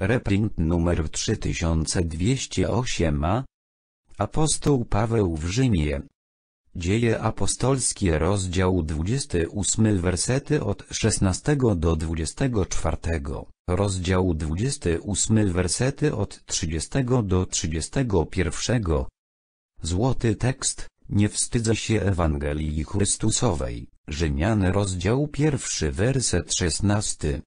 Reprint numer 3208 a Apostoł Paweł w Rzymie Dzieje apostolskie rozdział 28 wersety od 16 do 24, rozdział 28 wersety od 30 do 31. Złoty tekst, nie wstydzę się Ewangelii Chrystusowej, Rzymian rozdział 1 werset 16.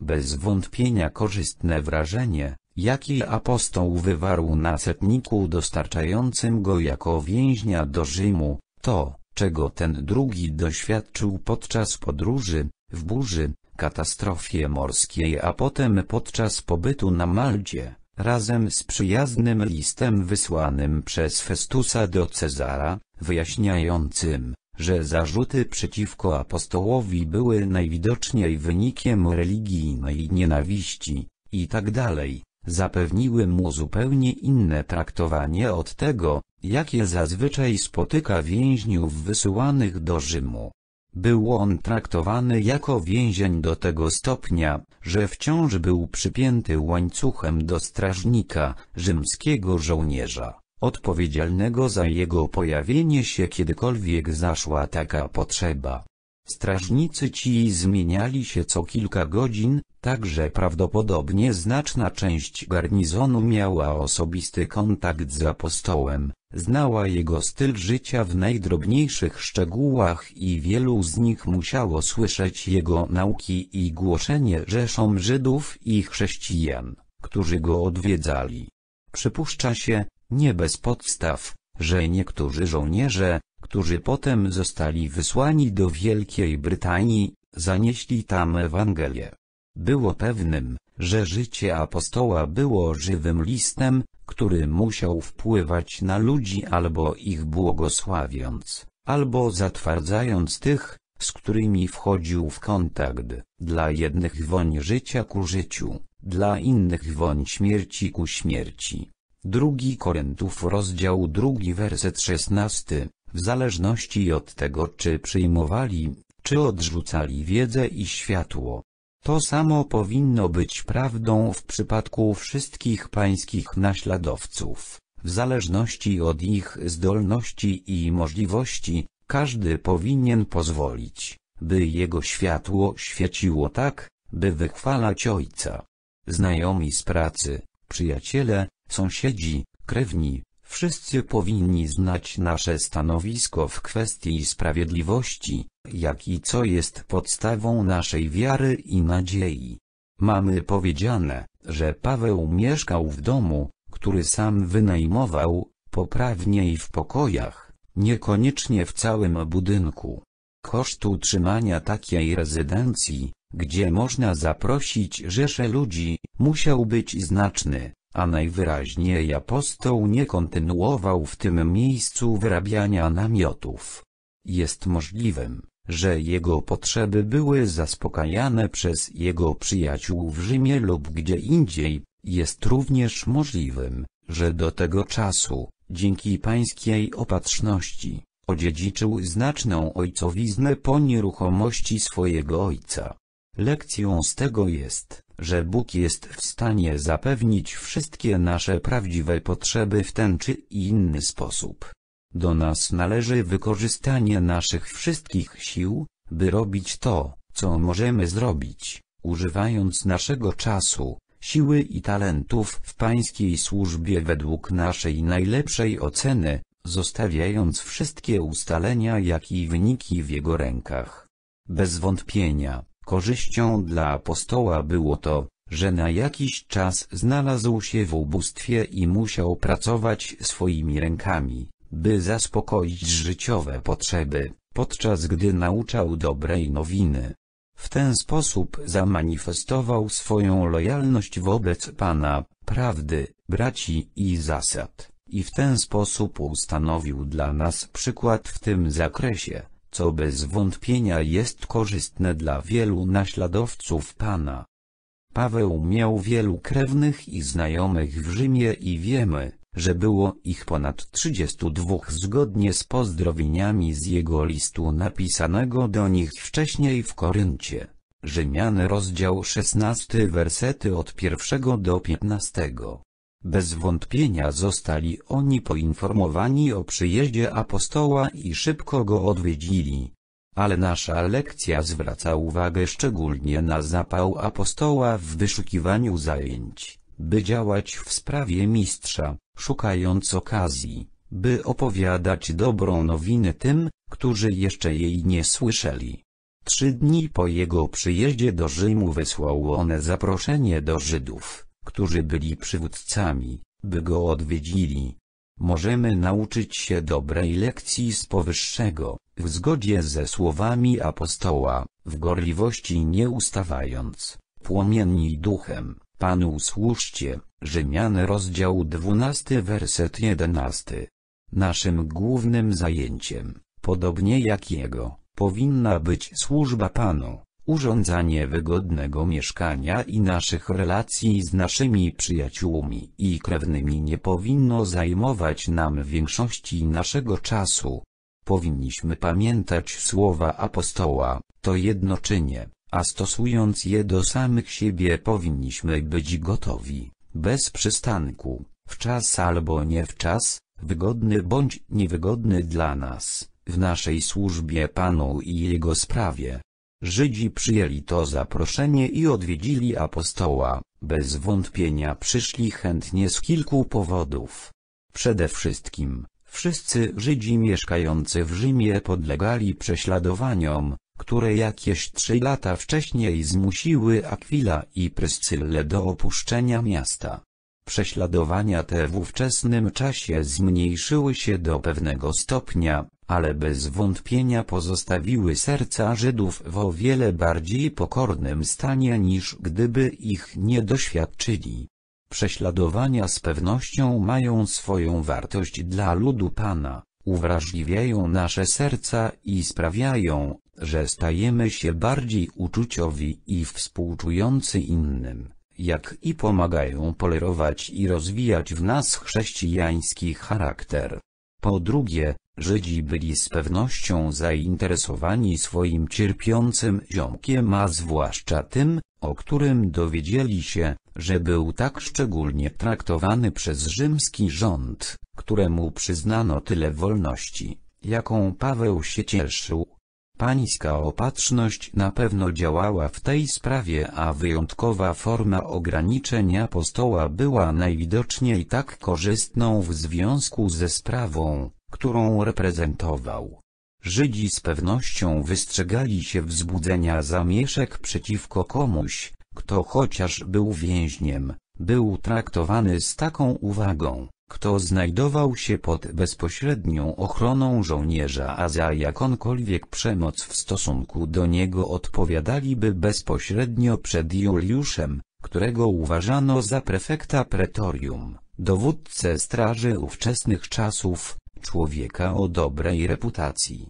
Bez wątpienia korzystne wrażenie, jakie apostoł wywarł na setniku dostarczającym go jako więźnia do Rzymu, to, czego ten drugi doświadczył podczas podróży, w burzy, katastrofie morskiej a potem podczas pobytu na Malcie, razem z przyjaznym listem wysłanym przez Festusa do Cezara, wyjaśniającym, że zarzuty przeciwko apostołowi były najwidoczniej wynikiem religijnej nienawiści, i tak dalej, zapewniły mu zupełnie inne traktowanie od tego, jakie zazwyczaj spotyka więźniów wysyłanych do Rzymu. Był on traktowany jako więzień do tego stopnia, że wciąż był przypięty łańcuchem do strażnika, rzymskiego żołnierza odpowiedzialnego za jego pojawienie się kiedykolwiek zaszła taka potrzeba. Strażnicy ci zmieniali się co kilka godzin, także prawdopodobnie znaczna część garnizonu miała osobisty kontakt z apostołem, znała jego styl życia w najdrobniejszych szczegółach i wielu z nich musiało słyszeć jego nauki i głoszenie rzeszom Żydów i chrześcijan, którzy go odwiedzali. Przypuszcza się, nie bez podstaw, że niektórzy żołnierze, którzy potem zostali wysłani do Wielkiej Brytanii, zanieśli tam Ewangelię. Było pewnym, że życie apostoła było żywym listem, który musiał wpływać na ludzi albo ich błogosławiąc, albo zatwardzając tych, z którymi wchodził w kontakt, dla jednych woń życia ku życiu, dla innych woń śmierci ku śmierci. 2 korentów rozdział 2 werset 16, w zależności od tego czy przyjmowali, czy odrzucali wiedzę i światło. To samo powinno być prawdą w przypadku wszystkich pańskich naśladowców, w zależności od ich zdolności i możliwości, każdy powinien pozwolić, by jego światło świeciło tak, by wychwalać Ojca. Znajomi z pracy, przyjaciele, sąsiedzi, krewni, wszyscy powinni znać nasze stanowisko w kwestii sprawiedliwości, jak i co jest podstawą naszej wiary i nadziei. Mamy powiedziane, że Paweł mieszkał w domu, który sam wynajmował, poprawnie i w pokojach, niekoniecznie w całym budynku. Koszt utrzymania takiej rezydencji, gdzie można zaprosić rzesze ludzi, musiał być znaczny a najwyraźniej apostoł nie kontynuował w tym miejscu wyrabiania namiotów. Jest możliwym, że jego potrzeby były zaspokajane przez jego przyjaciół w Rzymie lub gdzie indziej, jest również możliwym, że do tego czasu, dzięki pańskiej opatrzności, odziedziczył znaczną ojcowiznę po nieruchomości swojego ojca. Lekcją z tego jest, że Bóg jest w stanie zapewnić wszystkie nasze prawdziwe potrzeby w ten czy inny sposób. Do nas należy wykorzystanie naszych wszystkich sił, by robić to, co możemy zrobić, używając naszego czasu, siły i talentów w Pańskiej służbie według naszej najlepszej oceny, zostawiając wszystkie ustalenia jak i wyniki w Jego rękach. Bez wątpienia, Korzyścią dla apostoła było to, że na jakiś czas znalazł się w ubóstwie i musiał pracować swoimi rękami, by zaspokoić życiowe potrzeby, podczas gdy nauczał dobrej nowiny. W ten sposób zamanifestował swoją lojalność wobec Pana, prawdy, braci i zasad, i w ten sposób ustanowił dla nas przykład w tym zakresie co bez wątpienia jest korzystne dla wielu naśladowców Pana. Paweł miał wielu krewnych i znajomych w Rzymie i wiemy, że było ich ponad 32 zgodnie z pozdrowieniami z jego listu napisanego do nich wcześniej w Koryncie. Rzymian rozdział 16 wersety od 1 do 15. Bez wątpienia zostali oni poinformowani o przyjeździe apostoła i szybko go odwiedzili. Ale nasza lekcja zwraca uwagę szczególnie na zapał apostoła w wyszukiwaniu zajęć, by działać w sprawie mistrza, szukając okazji, by opowiadać dobrą nowinę tym, którzy jeszcze jej nie słyszeli. Trzy dni po jego przyjeździe do Rzymu wysłał one zaproszenie do Żydów którzy byli przywódcami, by go odwiedzili. Możemy nauczyć się dobrej lekcji z powyższego, w zgodzie ze słowami apostoła, w gorliwości nie ustawając, płomienni duchem, Panu słuszcie, Rzymian rozdział 12 werset 11. Naszym głównym zajęciem, podobnie jak jego, powinna być służba Panu urządzanie wygodnego mieszkania i naszych relacji z naszymi przyjaciółmi i krewnymi nie powinno zajmować nam większości naszego czasu. Powinniśmy pamiętać słowa apostoła, to jednoczynie, a stosując je do samych siebie powinniśmy być gotowi, bez przystanku, w czas albo nie w czas, wygodny bądź niewygodny dla nas, w naszej służbie Panu i Jego sprawie. Żydzi przyjęli to zaproszenie i odwiedzili apostoła, bez wątpienia przyszli chętnie z kilku powodów. Przede wszystkim, wszyscy Żydzi mieszkający w Rzymie podlegali prześladowaniom, które jakieś trzy lata wcześniej zmusiły Aquila i Pryscylle do opuszczenia miasta. Prześladowania te w ówczesnym czasie zmniejszyły się do pewnego stopnia, ale bez wątpienia pozostawiły serca Żydów w o wiele bardziej pokornym stanie niż gdyby ich nie doświadczyli. Prześladowania z pewnością mają swoją wartość dla ludu Pana, uwrażliwiają nasze serca i sprawiają, że stajemy się bardziej uczuciowi i współczujący innym, jak i pomagają polerować i rozwijać w nas chrześcijański charakter. Po drugie, Żydzi byli z pewnością zainteresowani swoim cierpiącym ziomkiem a zwłaszcza tym, o którym dowiedzieli się, że był tak szczególnie traktowany przez rzymski rząd, któremu przyznano tyle wolności, jaką Paweł się cieszył. Pańska opatrzność na pewno działała w tej sprawie a wyjątkowa forma ograniczenia apostoła była najwidoczniej tak korzystną w związku ze sprawą, którą reprezentował. Żydzi z pewnością wystrzegali się wzbudzenia zamieszek przeciwko komuś, kto chociaż był więźniem, był traktowany z taką uwagą, kto znajdował się pod bezpośrednią ochroną żołnierza a za jakąkolwiek przemoc w stosunku do niego odpowiadaliby bezpośrednio przed Juliuszem, którego uważano za prefekta pretorium, dowódcę straży ówczesnych czasów, człowieka o dobrej reputacji.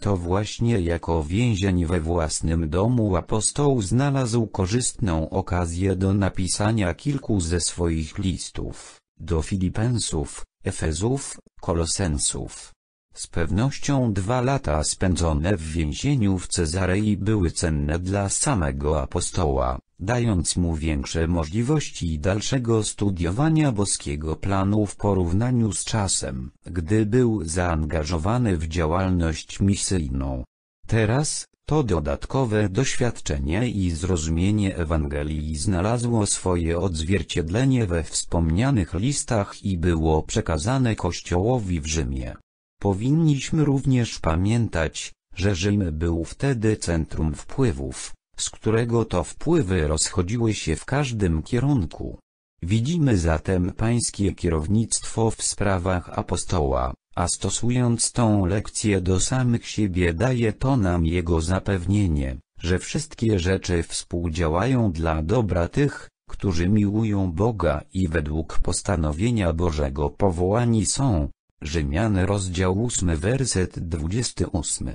To właśnie jako więzień we własnym domu apostoł znalazł korzystną okazję do napisania kilku ze swoich listów, do Filipensów, Efezów, Kolosensów. Z pewnością dwa lata spędzone w więzieniu w Cezarei były cenne dla samego apostoła dając mu większe możliwości dalszego studiowania boskiego planu w porównaniu z czasem, gdy był zaangażowany w działalność misyjną. Teraz, to dodatkowe doświadczenie i zrozumienie Ewangelii znalazło swoje odzwierciedlenie we wspomnianych listach i było przekazane Kościołowi w Rzymie. Powinniśmy również pamiętać, że Rzym był wtedy centrum wpływów, z którego to wpływy rozchodziły się w każdym kierunku. Widzimy zatem pańskie kierownictwo w sprawach apostoła, a stosując tą lekcję do samych siebie daje to nam jego zapewnienie, że wszystkie rzeczy współdziałają dla dobra tych, którzy miłują Boga i według postanowienia Bożego powołani są. Rzymian rozdział 8 werset 28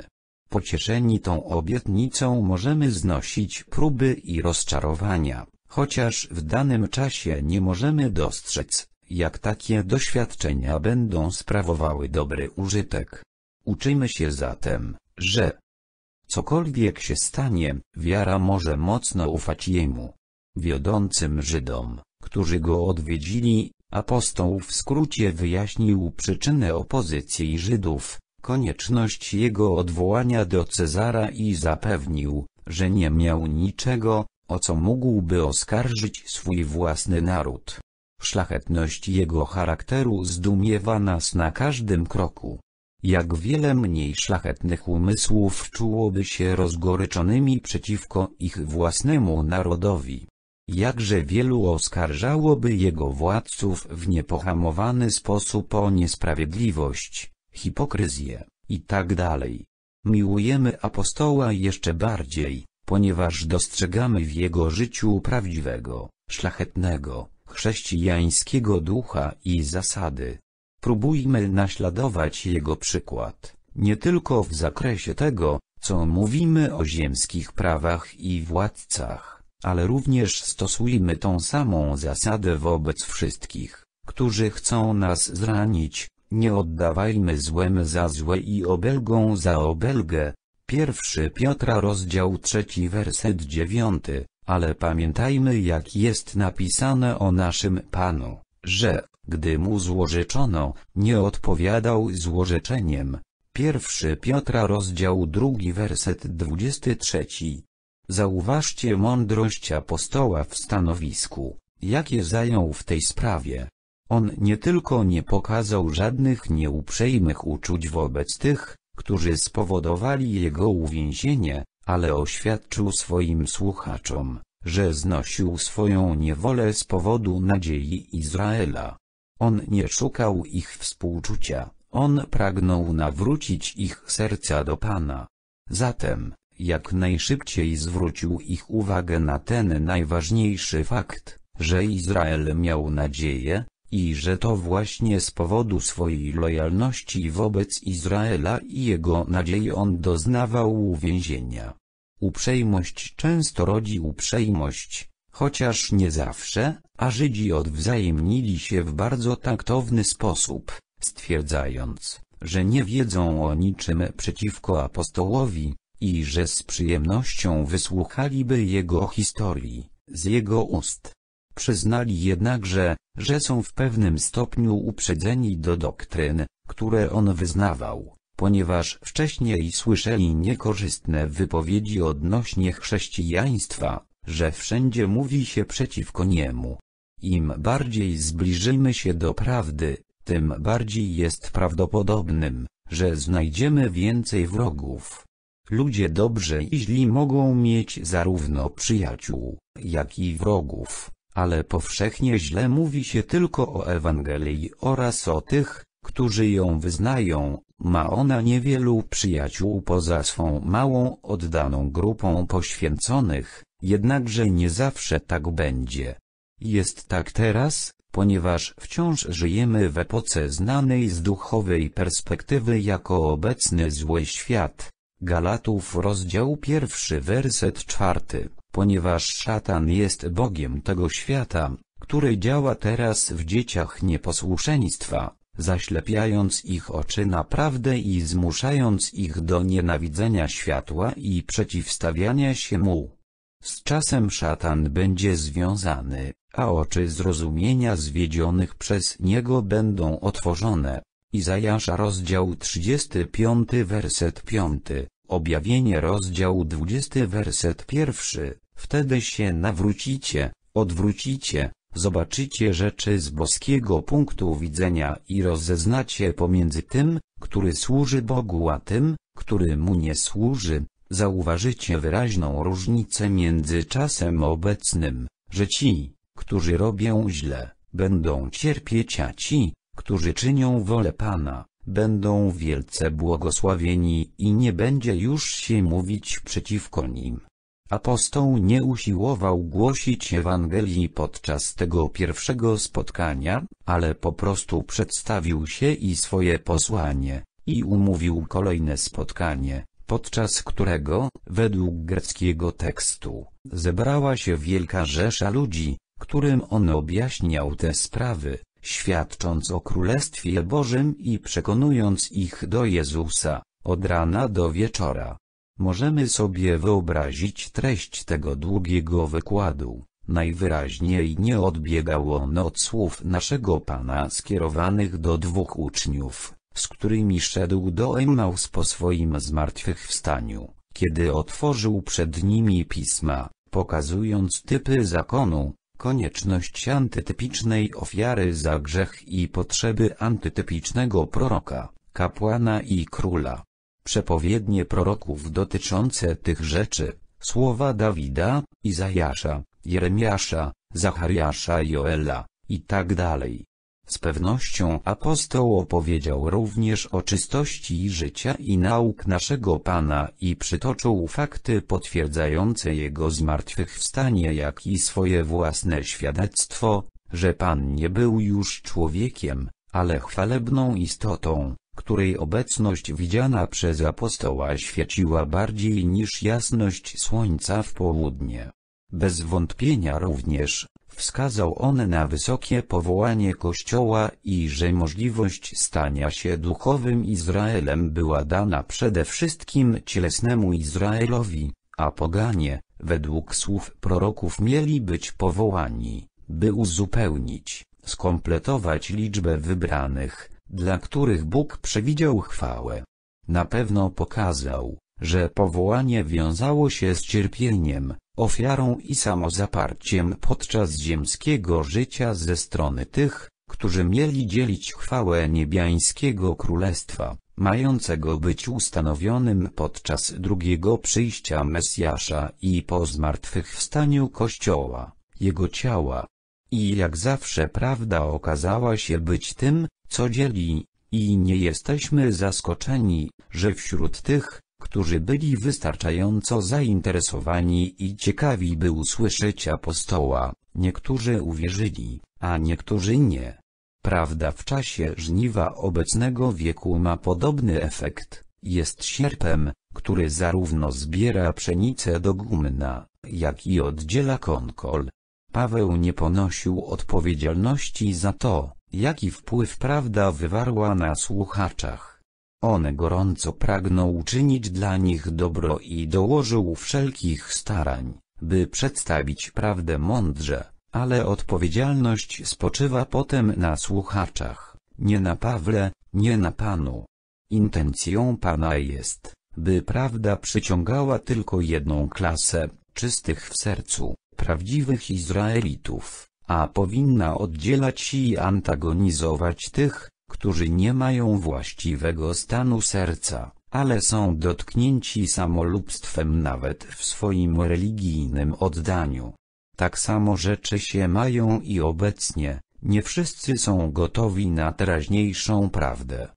Pocieszeni tą obietnicą możemy znosić próby i rozczarowania, chociaż w danym czasie nie możemy dostrzec, jak takie doświadczenia będą sprawowały dobry użytek. Uczymy się zatem, że cokolwiek się stanie, wiara może mocno ufać Jemu. Wiodącym Żydom, którzy go odwiedzili, apostoł w skrócie wyjaśnił przyczynę opozycji Żydów, konieczność jego odwołania do Cezara i zapewnił, że nie miał niczego, o co mógłby oskarżyć swój własny naród. Szlachetność jego charakteru zdumiewa nas na każdym kroku. Jak wiele mniej szlachetnych umysłów czułoby się rozgoryczonymi przeciwko ich własnemu narodowi. Jakże wielu oskarżałoby jego władców w niepohamowany sposób o niesprawiedliwość hipokryzję, i tak dalej. Miłujemy apostoła jeszcze bardziej, ponieważ dostrzegamy w jego życiu prawdziwego, szlachetnego, chrześcijańskiego ducha i zasady. Próbujmy naśladować jego przykład, nie tylko w zakresie tego, co mówimy o ziemskich prawach i władcach, ale również stosujmy tą samą zasadę wobec wszystkich, którzy chcą nas zranić, nie oddawajmy złem za złe i obelgą za obelgę. 1 Piotra rozdział 3 werset 9, ale pamiętajmy jak jest napisane o naszym Panu, że, gdy mu złożeczono, nie odpowiadał złożeczeniem. 1 Piotra rozdział 2 werset 23. Zauważcie mądrość apostoła w stanowisku, jakie zajął w tej sprawie. On nie tylko nie pokazał żadnych nieuprzejmych uczuć wobec tych, którzy spowodowali jego uwięzienie, ale oświadczył swoim słuchaczom, że znosił swoją niewolę z powodu nadziei Izraela. On nie szukał ich współczucia, on pragnął nawrócić ich serca do Pana. Zatem, jak najszybciej zwrócił ich uwagę na ten najważniejszy fakt, że Izrael miał nadzieję, i że to właśnie z powodu swojej lojalności wobec Izraela i jego nadziei on doznawał uwięzienia. Uprzejmość często rodzi uprzejmość, chociaż nie zawsze, a Żydzi odwzajemnili się w bardzo taktowny sposób, stwierdzając, że nie wiedzą o niczym przeciwko apostołowi, i że z przyjemnością wysłuchaliby jego historii, z jego ust. Przyznali jednakże, że są w pewnym stopniu uprzedzeni do doktryn, które on wyznawał, ponieważ wcześniej słyszeli niekorzystne wypowiedzi odnośnie chrześcijaństwa, że wszędzie mówi się przeciwko niemu. Im bardziej zbliżymy się do prawdy, tym bardziej jest prawdopodobnym, że znajdziemy więcej wrogów. Ludzie dobrze i źli mogą mieć zarówno przyjaciół, jak i wrogów ale powszechnie źle mówi się tylko o Ewangelii oraz o tych, którzy ją wyznają, ma ona niewielu przyjaciół poza swą małą oddaną grupą poświęconych, jednakże nie zawsze tak będzie. Jest tak teraz, ponieważ wciąż żyjemy w epoce znanej z duchowej perspektywy jako obecny zły świat. Galatów rozdział pierwszy werset czwarty ponieważ szatan jest Bogiem tego świata, który działa teraz w dzieciach nieposłuszeństwa, zaślepiając ich oczy na prawdę i zmuszając ich do nienawidzenia światła i przeciwstawiania się mu. Z czasem szatan będzie związany, a oczy zrozumienia zwiedzionych przez niego będą otworzone. Izajasza rozdział 35 werset 5 Objawienie rozdział 20 werset pierwszy, wtedy się nawrócicie, odwrócicie, zobaczycie rzeczy z boskiego punktu widzenia i rozeznacie pomiędzy tym, który służy Bogu a tym, który mu nie służy, zauważycie wyraźną różnicę między czasem obecnym, że ci, którzy robią źle, będą cierpieć a ci, którzy czynią wolę Pana, będą wielce błogosławieni i nie będzie już się mówić przeciwko nim. Apostoł nie usiłował głosić Ewangelii podczas tego pierwszego spotkania, ale po prostu przedstawił się i swoje posłanie, i umówił kolejne spotkanie, podczas którego, według greckiego tekstu, zebrała się wielka rzesza ludzi, którym on objaśniał te sprawy świadcząc o Królestwie Bożym i przekonując ich do Jezusa, od rana do wieczora. Możemy sobie wyobrazić treść tego długiego wykładu, najwyraźniej nie odbiegało ono od słów naszego Pana skierowanych do dwóch uczniów, z którymi szedł do Emmaus po swoim zmartwychwstaniu, kiedy otworzył przed nimi pisma, pokazując typy zakonu, konieczność antytypicznej ofiary za grzech i potrzeby antytypicznego proroka, kapłana i króla. Przepowiednie proroków dotyczące tych rzeczy, słowa Dawida, Izajasza, Jeremiasza, Zachariasza i Joela, i tak dalej z pewnością apostoł opowiedział również o czystości życia i nauk naszego Pana i przytoczył fakty potwierdzające Jego zmartwychwstanie jak i swoje własne świadectwo, że Pan nie był już człowiekiem, ale chwalebną istotą, której obecność widziana przez apostoła świeciła bardziej niż jasność słońca w południe. Bez wątpienia również, Wskazał on na wysokie powołanie Kościoła i że możliwość stania się duchowym Izraelem była dana przede wszystkim cielesnemu Izraelowi, a poganie, według słów proroków mieli być powołani, by uzupełnić, skompletować liczbę wybranych, dla których Bóg przewidział chwałę. Na pewno pokazał, że powołanie wiązało się z cierpieniem, ofiarą i samozaparciem podczas ziemskiego życia ze strony tych, którzy mieli dzielić chwałę niebiańskiego królestwa, mającego być ustanowionym podczas drugiego przyjścia Mesjasza i po zmartwychwstaniu Kościoła, jego ciała. I jak zawsze prawda okazała się być tym, co dzieli, i nie jesteśmy zaskoczeni, że wśród tych, którzy byli wystarczająco zainteresowani i ciekawi by usłyszeć apostoła, niektórzy uwierzyli, a niektórzy nie. Prawda w czasie żniwa obecnego wieku ma podobny efekt, jest sierpem, który zarówno zbiera pszenicę do gumna, jak i oddziela konkol. Paweł nie ponosił odpowiedzialności za to, jaki wpływ prawda wywarła na słuchaczach. On gorąco pragnął uczynić dla nich dobro i dołożył wszelkich starań, by przedstawić prawdę mądrze, ale odpowiedzialność spoczywa potem na słuchaczach, nie na Pawle, nie na Panu. Intencją Pana jest, by prawda przyciągała tylko jedną klasę, czystych w sercu, prawdziwych Izraelitów, a powinna oddzielać i antagonizować tych, którzy nie mają właściwego stanu serca, ale są dotknięci samolubstwem nawet w swoim religijnym oddaniu. Tak samo rzeczy się mają i obecnie, nie wszyscy są gotowi na teraźniejszą prawdę.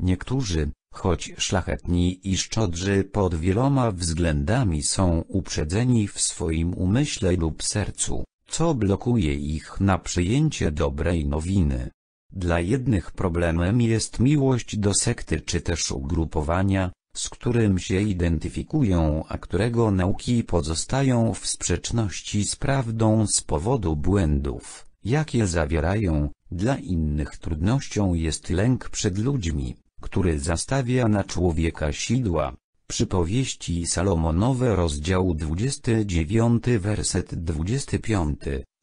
Niektórzy, choć szlachetni i szczodrzy pod wieloma względami są uprzedzeni w swoim umyśle lub sercu, co blokuje ich na przyjęcie dobrej nowiny. Dla jednych problemem jest miłość do sekty czy też ugrupowania, z którym się identyfikują, a którego nauki pozostają w sprzeczności z prawdą z powodu błędów, jakie zawierają, dla innych trudnością jest lęk przed ludźmi, który zastawia na człowieka sidła. Przypowieści Salomonowe rozdział 29 werset 25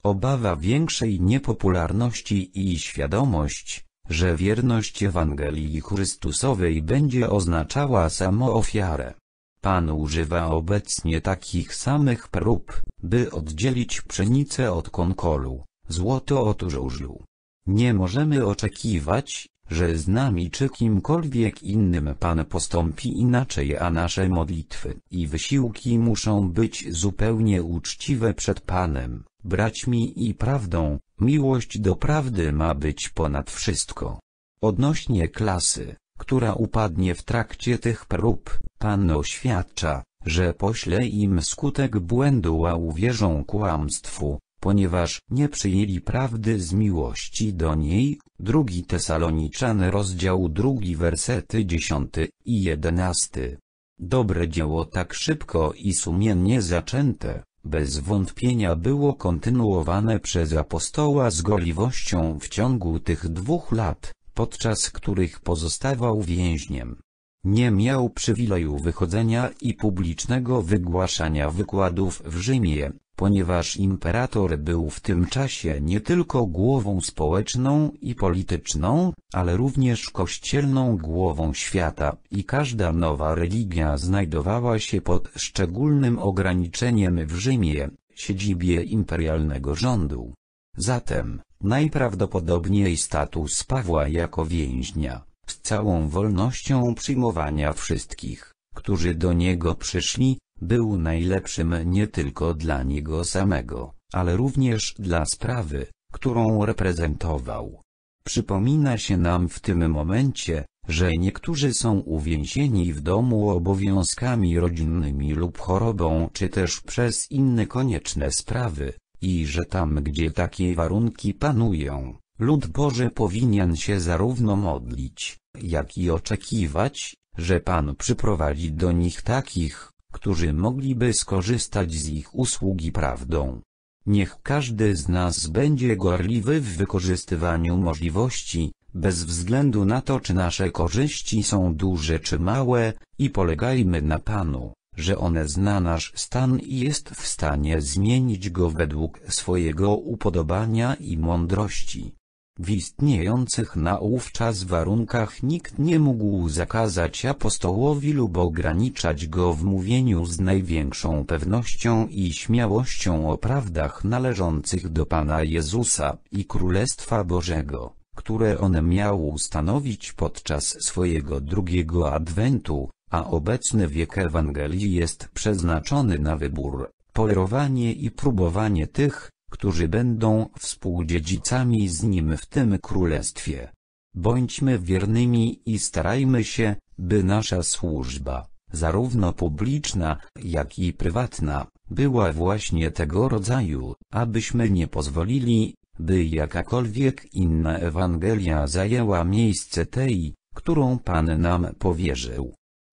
Obawa większej niepopularności i świadomość, że wierność Ewangelii Chrystusowej będzie oznaczała samoofiarę. Pan używa obecnie takich samych prób, by oddzielić pszenicę od konkolu, złoto od żużlu. Nie możemy oczekiwać, że z nami czy kimkolwiek innym Pan postąpi inaczej a nasze modlitwy i wysiłki muszą być zupełnie uczciwe przed Panem braćmi i prawdą, miłość do prawdy ma być ponad wszystko. Odnośnie klasy, która upadnie w trakcie tych prób, Pan oświadcza, że pośle im skutek błędu a uwierzą kłamstwu, ponieważ nie przyjęli prawdy z miłości do niej, drugi Tesaloniczan rozdział drugi wersety 10 i 11. Dobre dzieło tak szybko i sumiennie zaczęte, bez wątpienia było kontynuowane przez apostoła z gorliwością w ciągu tych dwóch lat, podczas których pozostawał więźniem. Nie miał przywileju wychodzenia i publicznego wygłaszania wykładów w Rzymie, ponieważ imperator był w tym czasie nie tylko głową społeczną i polityczną, ale również kościelną głową świata i każda nowa religia znajdowała się pod szczególnym ograniczeniem w Rzymie, siedzibie imperialnego rządu. Zatem, najprawdopodobniej status Pawła jako więźnia, z całą wolnością przyjmowania wszystkich, którzy do niego przyszli, był najlepszym nie tylko dla niego samego, ale również dla sprawy, którą reprezentował. Przypomina się nam w tym momencie, że niektórzy są uwięzieni w domu obowiązkami rodzinnymi lub chorobą czy też przez inne konieczne sprawy, i że tam gdzie takie warunki panują, lud Boży powinien się zarówno modlić, jak i oczekiwać, że Pan przyprowadzi do nich takich, którzy mogliby skorzystać z ich usługi prawdą. Niech każdy z nas będzie gorliwy w wykorzystywaniu możliwości, bez względu na to czy nasze korzyści są duże czy małe, i polegajmy na Panu, że one zna nasz stan i jest w stanie zmienić go według swojego upodobania i mądrości. W istniejących naówczas warunkach nikt nie mógł zakazać apostołowi lub ograniczać go w mówieniu z największą pewnością i śmiałością o prawdach należących do Pana Jezusa i Królestwa Bożego, które on miał ustanowić podczas swojego drugiego adwentu, a obecny wiek Ewangelii jest przeznaczony na wybór, polerowanie i próbowanie tych, którzy będą współdziedzicami z nim w tym królestwie. Bądźmy wiernymi i starajmy się, by nasza służba, zarówno publiczna, jak i prywatna, była właśnie tego rodzaju, abyśmy nie pozwolili, by jakakolwiek inna Ewangelia zajęła miejsce tej, którą Pan nam powierzył.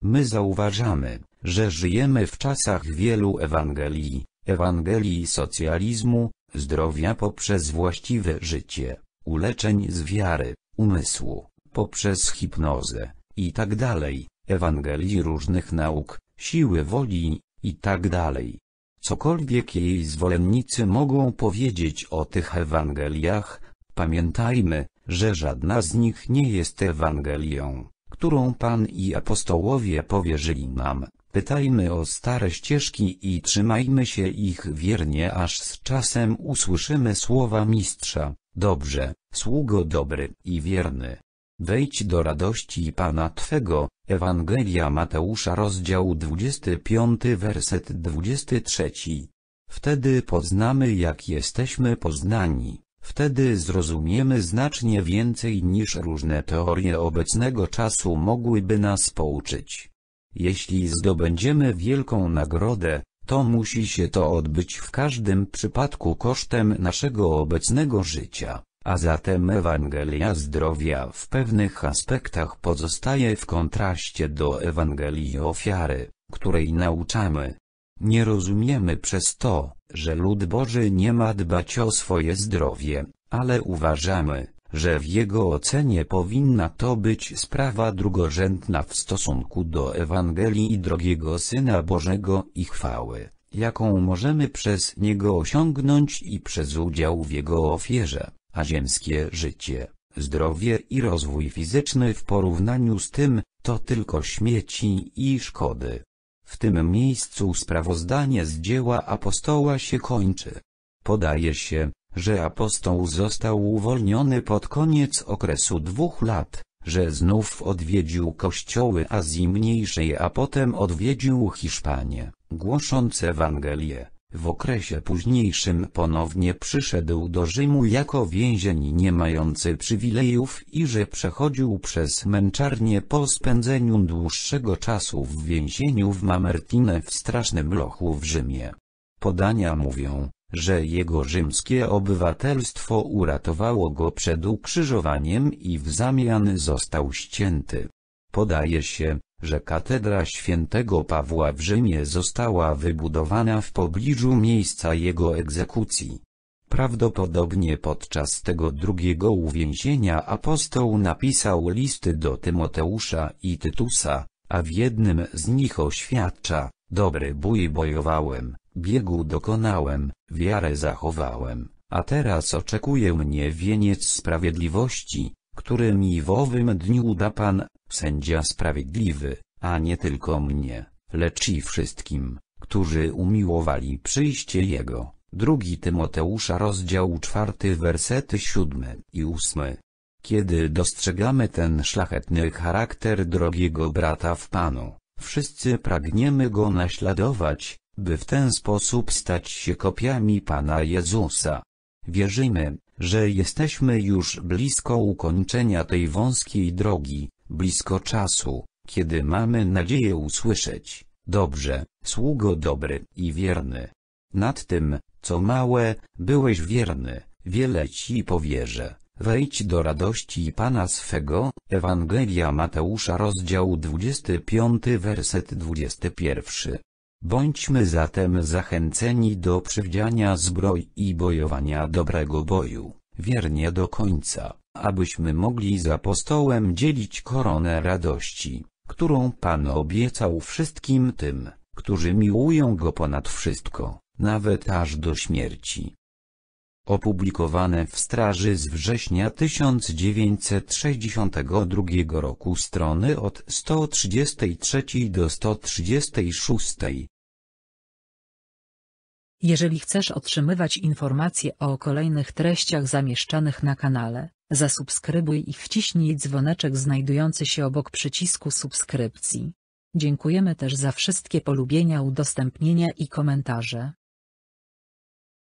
My zauważamy, że żyjemy w czasach wielu Ewangelii, Ewangelii socjalizmu, zdrowia poprzez właściwe życie, uleczeń z wiary, umysłu, poprzez hipnozę, i tak dalej, Ewangelii różnych nauk, siły woli, i tak dalej. Cokolwiek jej zwolennicy mogą powiedzieć o tych Ewangeliach, pamiętajmy, że żadna z nich nie jest Ewangelią, którą Pan i apostołowie powierzyli nam. Pytajmy o stare ścieżki i trzymajmy się ich wiernie aż z czasem usłyszymy słowa mistrza, dobrze, sługo dobry i wierny. Wejdź do radości Pana Twego, Ewangelia Mateusza rozdział 25 werset 23. Wtedy poznamy jak jesteśmy poznani, wtedy zrozumiemy znacznie więcej niż różne teorie obecnego czasu mogłyby nas pouczyć. Jeśli zdobędziemy wielką nagrodę, to musi się to odbyć w każdym przypadku kosztem naszego obecnego życia, a zatem Ewangelia zdrowia w pewnych aspektach pozostaje w kontraście do Ewangelii ofiary, której nauczamy. Nie rozumiemy przez to, że lud Boży nie ma dbać o swoje zdrowie, ale uważamy, że w jego ocenie powinna to być sprawa drugorzędna w stosunku do Ewangelii i drogiego Syna Bożego i chwały, jaką możemy przez Niego osiągnąć i przez udział w Jego ofierze, a ziemskie życie, zdrowie i rozwój fizyczny w porównaniu z tym, to tylko śmieci i szkody. W tym miejscu sprawozdanie z dzieła apostoła się kończy. Podaje się, że apostoł został uwolniony pod koniec okresu dwóch lat, że znów odwiedził kościoły Azji Mniejszej a potem odwiedził Hiszpanię, głosząc Ewangelię. W okresie późniejszym ponownie przyszedł do Rzymu jako więzień nie mający przywilejów i że przechodził przez męczarnię po spędzeniu dłuższego czasu w więzieniu w Mamertine w strasznym lochu w Rzymie. Podania mówią, że jego rzymskie obywatelstwo uratowało go przed ukrzyżowaniem i w zamian został ścięty. Podaje się, że katedra świętego Pawła w Rzymie została wybudowana w pobliżu miejsca jego egzekucji. Prawdopodobnie podczas tego drugiego uwięzienia apostoł napisał listy do Tymoteusza i Tytusa, a w jednym z nich oświadcza, dobry bój bojowałem, Biegu dokonałem, wiarę zachowałem, a teraz oczekuje mnie wieniec sprawiedliwości, który mi w owym dniu da Pan, sędzia sprawiedliwy, a nie tylko mnie, lecz i wszystkim, którzy umiłowali przyjście Jego. Drugi Tymoteusza rozdział czwarty wersety 7 i ósmy. Kiedy dostrzegamy ten szlachetny charakter drogiego brata w Panu, wszyscy pragniemy go naśladować, by w ten sposób stać się kopiami Pana Jezusa. Wierzymy, że jesteśmy już blisko ukończenia tej wąskiej drogi, blisko czasu, kiedy mamy nadzieję usłyszeć, dobrze, sługo dobry i wierny. Nad tym, co małe, byłeś wierny, wiele ci powierzę. Wejdź do radości Pana swego, Ewangelia Mateusza rozdział 25 werset 21. Bądźmy zatem zachęceni do przywdziania zbroi i bojowania dobrego boju, wiernie do końca, abyśmy mogli z apostołem dzielić koronę radości, którą Pan obiecał wszystkim tym, którzy miłują Go ponad wszystko, nawet aż do śmierci opublikowane w Straży z września 1962 roku strony od 133 do 136. Jeżeli chcesz otrzymywać informacje o kolejnych treściach zamieszczanych na kanale, zasubskrybuj i wciśnij dzwoneczek znajdujący się obok przycisku subskrypcji. Dziękujemy też za wszystkie polubienia udostępnienia i komentarze.